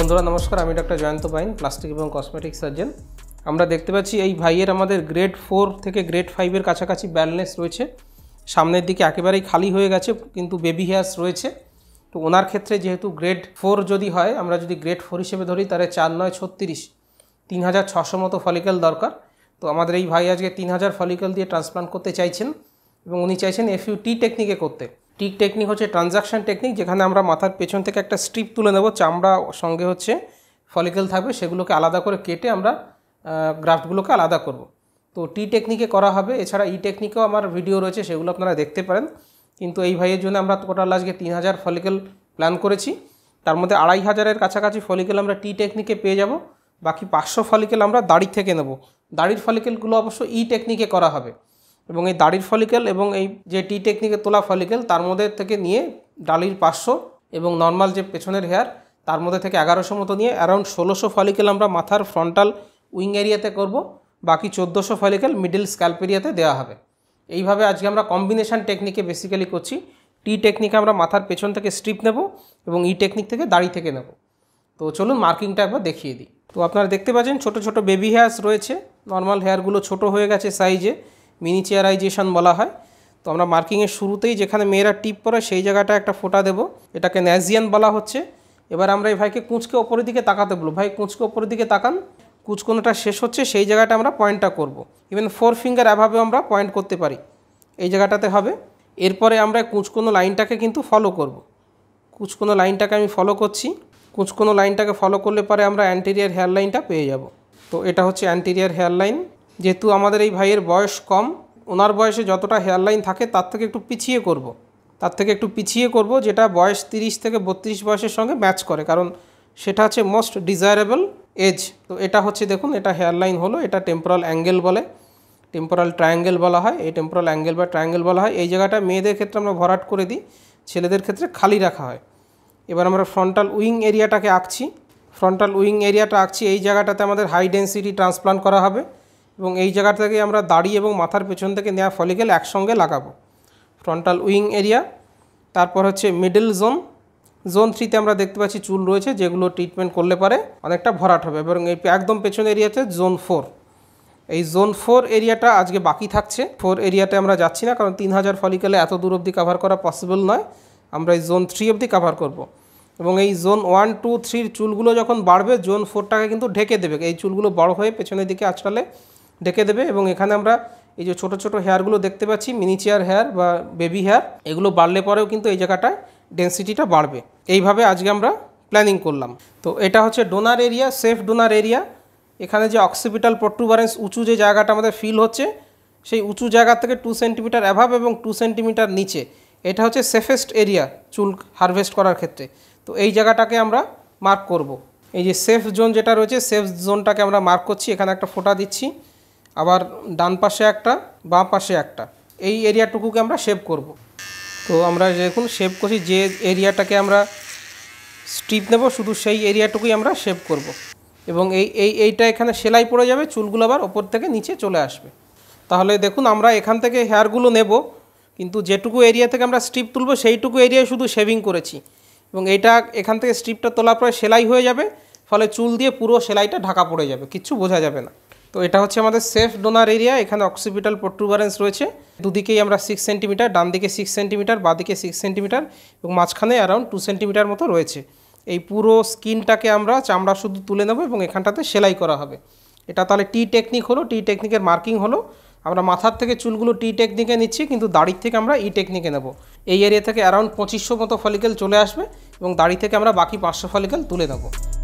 বন্ধুরা নমস্কার আমি ডক্টর জয়ন্ত বাইন প্লাস্টিক এবং কসমেটিক সার্জন আমরা দেখতে পাচ্ছি এই ভাইয়ের আমাদের গ্রেড ফোর থেকে গ্রেড ফাইভের কাছাকাছি ব্যালেন্স রয়েছে সামনের দিকে একেবারেই খালি হয়ে গেছে কিন্তু বেবি হেয়ার্স রয়েছে তো ওনার ক্ষেত্রে যেহেতু গ্রেড ফোর যদি হয় আমরা যদি গ্রেড ফোর হিসেবে ধরি তাহলে চার নয় ছত্রিশ তিন হাজার ছশো মতো ফলিক্যাল দরকার তো আমাদের এই ভাই আজকে তিন হাজার ফলিক্যাল দিয়ে ট্রান্সপ্লান্ট করতে চাইছেন এবং উনি চাইছেন এফ ইউ টি টেকনিকে করতে টিক টেকনিক হচ্ছে ট্রানজাকশান টেকনিক যেখানে আমরা মাথার পেছন থেকে একটা স্ট্রিপ তুলে নেব চামড়া সঙ্গে হচ্ছে ফলিকেল থাকবে সেগুলোকে আলাদা করে কেটে আমরা গ্রাফটগুলোকে আলাদা করব তো টি টেকনিকে করা হবে এছাড়া ই টেকনিকেও আমার ভিডিও রয়েছে সেগুলো আপনারা দেখতে পারেন কিন্তু এই ভাইয়ের জন্য আমরা টোটাল আজকে তিন হাজার ফলিকেল প্ল্যান করেছি তার মধ্যে আড়াই হাজারের কাছাকাছি ফলিকেল আমরা টি টেকনিকে পেয়ে যাব বাকি পাঁচশো ফলিকেল আমরা দাড়ি থেকে নেব দাড়ির ফলিকেলগুলো অবশ্য ই টেকনিকে করা হবে এবং এই দাড়ির ফলিকেল এবং এই যে টি টেকনিকে তোলা ফলিকেল তার মধ্যে থেকে নিয়ে ডালির পাঁচশো এবং নর্মাল যে পেছনের হেয়ার তার মধ্যে থেকে এগারোশো মতো নিয়ে অ্যারাউন্ড ষোলোশো ফলিকেল আমরা মাথার ফ্রন্টাল উইং এরিয়াতে করব বাকি চোদ্দোশো ফলিকেল মিডিল স্ক্যাল্প এরিয়াতে দেওয়া হবে এইভাবে আজকে আমরা কম্বিনেশান টেকনিকে বেসিক্যালি করছি টি টেকনিকে আমরা মাথার পেছন থেকে স্ট্রিপ নেব এবং ই e টেকনিক থেকে দাড়ি থেকে নেব তো চলুন মার্কিংটা একবার দেখিয়ে দিই তো আপনারা দেখতে পাচ্ছেন ছোট ছোট বেবি হেয়ার্স রয়েছে নর্মাল হেয়ারগুলো ছোট হয়ে গেছে সাইজে মিনিচিয়ারাইজেশন বলা হয় তো আমরা মার্কিংয়ের শুরুতেই যেখানে মেয়েরা টিপ পরে সেই জায়গাটা একটা ফোটা দেব এটাকে ন্যাজিয়ান বলা হচ্ছে এবার আমরা এই ভাইকে কুঁচকে ওপরের দিকে তাকাতে বলবো ভাই কুঁচকে ওপরের দিকে তাকান কুচকোনোটা শেষ হচ্ছে সেই জায়গাটা আমরা পয়েন্টটা করব। ইভেন ফোর ফিঙ্গার অ্যাভাবে আমরা পয়েন্ট করতে পারি এই জায়গাটাতে হবে এরপরে আমরা কুঁচকোনো লাইনটাকে কিন্তু ফলো করব। কুচকোনো লাইনটাকে আমি ফলো করছি কুচকোনো লাইনটাকে ফলো করলে পরে আমরা অ্যান্টেরিয়ার হেয়ার লাইনটা পেয়ে যাব তো এটা হচ্ছে অ্যান্টেরিয়ার হেয়ার লাইন যেহেতু আমাদের এই ভাইয়ের বয়স কম ওনার বয়সে যতটা হেয়ারলাইন থাকে তার থেকে একটু পিছিয়ে করব। তার থেকে একটু পিছিয়ে করব যেটা বয়স 30 থেকে বত্রিশ বয়সের সঙ্গে ম্যাচ করে কারণ সেটা হচ্ছে মোস্ট ডিজায়ারেবল এজ তো এটা হচ্ছে দেখুন এটা হেয়ারলাইন হলো এটা টেম্পোরাল অ্যাঙ্গেল বলে টেম্পোরাল ট্রায়াঙ্গেল বলা হয় এই টেম্পোরাল অ্যাঙ্গেল বা ট্রায়াঙ্গেল বলা হয় এই জায়গাটা মেয়েদের ক্ষেত্রে আমরা ভরাট করে দিই ছেলেদের ক্ষেত্রে খালি রাখা হয় এবার আমরা ফ্রন্টাল উইং এরিয়াটাকে আঁকছি ফ্রন্টাল উইং এরিয়াটা আঁকছি এই জায়গাটাতে আমাদের হাই ডেন্সিটি ট্রান্সপ্লান্ট করা হবে এবং এই জায়গা থেকে আমরা দাড়ি এবং মাথার পেছন থেকে নেওয়া ফলিকেল একসঙ্গে লাগাবো ফ্রন্টাল উইং এরিয়া তারপর হচ্ছে মিডল জোন জোন থ্রিতে আমরা দেখতে পাচ্ছি চুল রয়েছে যেগুলো ট্রিটমেন্ট করলে পারে অনেকটা ভরাট হবে এবং এই একদম পেছন এরিয়াতে জোন ফোর এই জোন ফোর এরিয়াটা আজকে বাকি থাকছে ফোর এরিয়াতে আমরা যাচ্ছি না কারণ তিন হাজার ফলিকেলে এত দূর অবধি কাভার করা পসিবল নয় আমরা এই জোন থ্রি অবধি কাভার করব। এবং এই জোন ওয়ান টু থ্রির চুলগুলো যখন বাড়বে জোন ফোরটাকে কিন্তু ঢেকে দেবে এই চুলগুলো বড় হয়ে পেছনের দিকে আঁচড়ালে ডেকে দেবে এবং এখানে আমরা এই যে ছোটো ছোটো হেয়ারগুলো দেখতে পাচ্ছি চেয়ার হেয়ার বা বেবি হেয়ার এগুলো বাড়লে পরেও কিন্তু এই জায়গাটায় ডেন্সিটিটা বাড়বে এইভাবে আজকে আমরা প্ল্যানিং করলাম তো এটা হচ্ছে donor area safe donor area এখানে যে অক্সিপিটাল প্রট্রুবারেন্স উঁচু যে জায়গাটা আমাদের ফিল হচ্ছে সেই উঁচু জায়গা থেকে টু সেন্টিমিটার অ্যাভাব এবং টু সেন্টিমিটার নিচে এটা হচ্ছে সেফেস্ট এরিয়া চুল হারভেস্ট করার ক্ষেত্রে তো এই জায়গাটাকে আমরা মার্ক করব। এই যে সেফ জোন যেটা রয়েছে সেফ জোনটাকে আমরা মার্ক করছি এখানে একটা ফোটা দিচ্ছি আবার ডান পাশে একটা বাঁ পাশে একটা এই এরিয়াটুকুকে আমরা সেভ করব তো আমরা দেখুন সেভ করছি যে এরিয়াটাকে আমরা স্ট্রিপ নেব শুধু সেই এরিয়াটুকুই আমরা সেভ করব। এবং এই এই এইটা এখানে সেলাই পড়ে যাবে চুলগুলো আবার ওপর থেকে নিচে চলে আসবে তাহলে দেখুন আমরা এখান থেকে হেয়ারগুলো নেব কিন্তু যেটুকু এরিয়া থেকে আমরা স্ট্রিপ তুলব সেইটুকু এরিয়ায় শুধু শেভিং করেছি এবং এটা এখান থেকে স্ট্রিপটা তোলার পরে সেলাই হয়ে যাবে ফলে চুল দিয়ে পুরো সেলাইটা ঢাকা পড়ে যাবে কিচ্ছু বোঝা যাবে না তো এটা হচ্ছে আমাদের সেফ ডোনার এরিয়া এখানে অক্সিপিটাল প্রোট্রুবারেন্স রয়েছে দুদিকেই আমরা সিক্স সেন্টিমিটার ডান দিকে সিক্স সেন্টিমিটার বাদিকে সিক্স সেন্টিমিটার এবং মাঝখানে অ্যারাউন্ড টু সেন্টিমিটার মতো রয়েছে এই পুরো স্কিনটাকে আমরা চামড়া শুধু তুলে নেব এবং এখানটাতে সেলাই করা হবে এটা তাহলে টি টেকনিক হলো টি টেকনিকের মার্কিং হলো আমরা মাথার থেকে চুলগুলো টি টেকনিকে নিচ্ছি কিন্তু দাড়ির থেকে আমরা ই e টেকনিকে নেব এই এরিয়া থেকে অ্যারাউন্ড পঁচিশশো মতো ফলিকেল চলে আসবে এবং দাড়ি থেকে আমরা বাকি পাঁচশো ফলিকেল তুলে নেবো